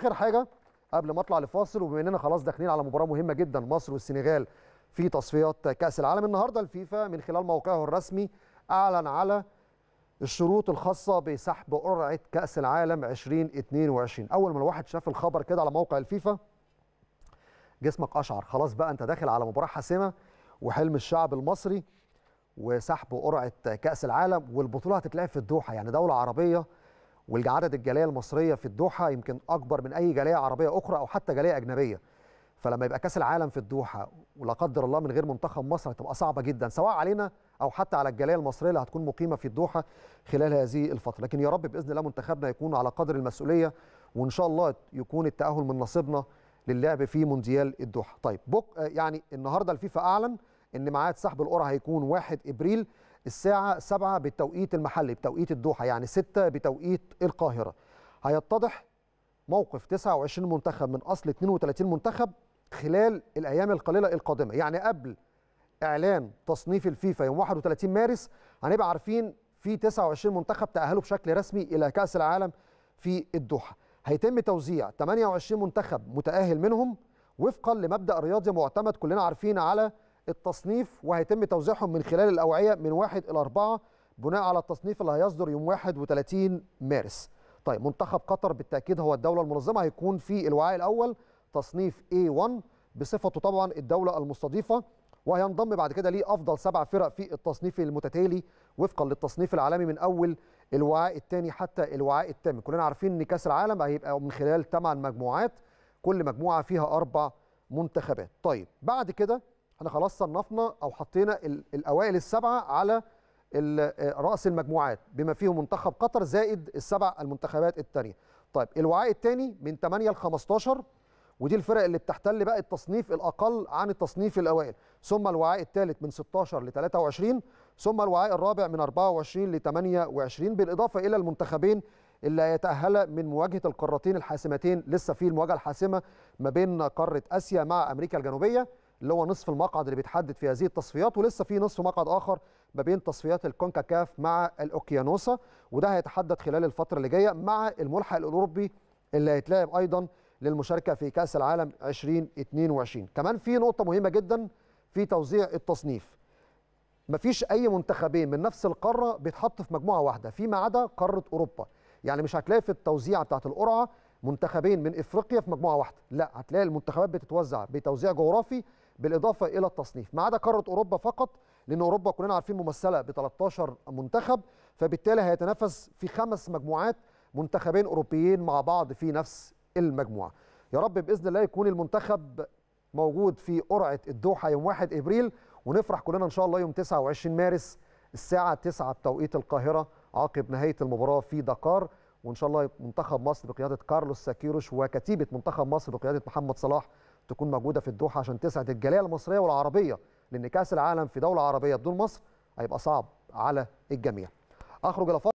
اخر حاجه قبل ما اطلع لفاصل وبما اننا خلاص داخلين على مباراه مهمه جدا مصر والسنغال في تصفيات كاس العالم النهارده الفيفا من خلال موقعه الرسمي اعلن على الشروط الخاصه بسحب قرعه كاس العالم 2022 اول ما الواحد شاف الخبر كده على موقع الفيفا جسمك اشعر خلاص بقى انت داخل على مباراه حاسمه وحلم الشعب المصري وسحب قرعه كاس العالم والبطوله هتتلعب في الدوحه يعني دوله عربيه والعدد الجاليه المصريه في الدوحه يمكن اكبر من اي جاليه عربيه اخرى او حتى جاليه اجنبيه فلما يبقى كاس العالم في الدوحه ولا قدر الله من غير منتخب مصر هتبقى صعبه جدا سواء علينا او حتى على الجاليه المصريه اللي هتكون مقيمه في الدوحه خلال هذه الفتره لكن يا رب باذن الله منتخبنا يكون على قدر المسؤوليه وان شاء الله يكون التاهل من نصيبنا للعب في مونديال الدوحه طيب بك آه، يعني النهارده الفيفا اعلن ان ميعاد سحب القرعه هيكون 1 ابريل الساعه 7 بالتوقيت المحلي بتوقيت الدوحه يعني 6 بتوقيت القاهره هيتضح موقف 29 منتخب من اصل 32 منتخب خلال الايام القليله القادمه يعني قبل اعلان تصنيف الفيفا يوم 31 مارس هنبقى عارفين في 29 منتخب تاهلوا بشكل رسمي الى كاس العالم في الدوحه هيتم توزيع 28 منتخب متاهل منهم وفقا لمبدا رياضي معتمد كلنا عارفين على التصنيف وهيتم توزيعهم من خلال الاوعيه من 1 الى 4 بناء على التصنيف اللي هيصدر يوم 31 مارس. طيب منتخب قطر بالتاكيد هو الدوله المنظمه هيكون في الوعاء الاول تصنيف A1 بصفته طبعا الدوله المستضيفه وهينضم بعد كده ليه افضل سبع فرق في التصنيف المتتالي وفقا للتصنيف العالمي من اول الوعاء الثاني حتى الوعاء الثامن كلنا عارفين ان كاس العالم هيبقى من خلال ثمان مجموعات كل مجموعه فيها اربع منتخبات طيب بعد كده احنا خلاص صنفنا او حطينا الاوائل السبعه على آه، راس المجموعات بما فيهم منتخب قطر زائد السبع المنتخبات الثانيه طيب الوعاء الثاني من 8 ل 15 ودي الفرق اللي بتحتل بقى التصنيف الاقل عن التصنيف الاوائل ثم الوعاء الثالث من 16 ل 23 ثم الوعاء الرابع من 24 ل 28 بالاضافه الى المنتخبين اللي هيتاهل من مواجهه القارتين الحاسمتين لسه في المواجهه الحاسمه ما بين قاره اسيا مع امريكا الجنوبيه اللي هو نصف المقعد اللي بيتحدد في هذه التصفيات ولسه في نصف مقعد اخر ما بين تصفيات الكونكاكاف مع الاوكيانوسا وده هيتحدد خلال الفتره اللي جايه مع الملحق الاوروبي اللي هيتلعب ايضا للمشاركه في كاس العالم 2022 كمان في نقطه مهمه جدا في توزيع التصنيف مفيش اي منتخبين من نفس القاره بيتحط في مجموعه واحده فيما عدا قاره اوروبا يعني مش هتلاقي في التوزيع بتاعه القرعه منتخبين من افريقيا في مجموعه واحده لا هتلاقي المنتخبات بتتوزع بتوزيع جغرافي بالاضافه الى التصنيف ما عدا قاره اوروبا فقط لان اوروبا كلنا عارفين ممثله ب 13 منتخب فبالتالي هيتنافس في خمس مجموعات منتخبين اوروبيين مع بعض في نفس المجموعه يا رب باذن الله يكون المنتخب موجود في قرعه الدوحه يوم 1 ابريل ونفرح كلنا ان شاء الله يوم 29 مارس الساعه 9 بتوقيت القاهره عقب نهايه المباراه في دكار وان شاء الله منتخب مصر بقياده كارلوس ساكيروش وكتيبه منتخب مصر بقياده محمد صلاح تكون موجوده في الدوحه عشان تسعد الجاليه المصريه والعربيه لان كاس العالم في دوله عربيه بدون مصر هيبقى صعب على الجميع اخرج الى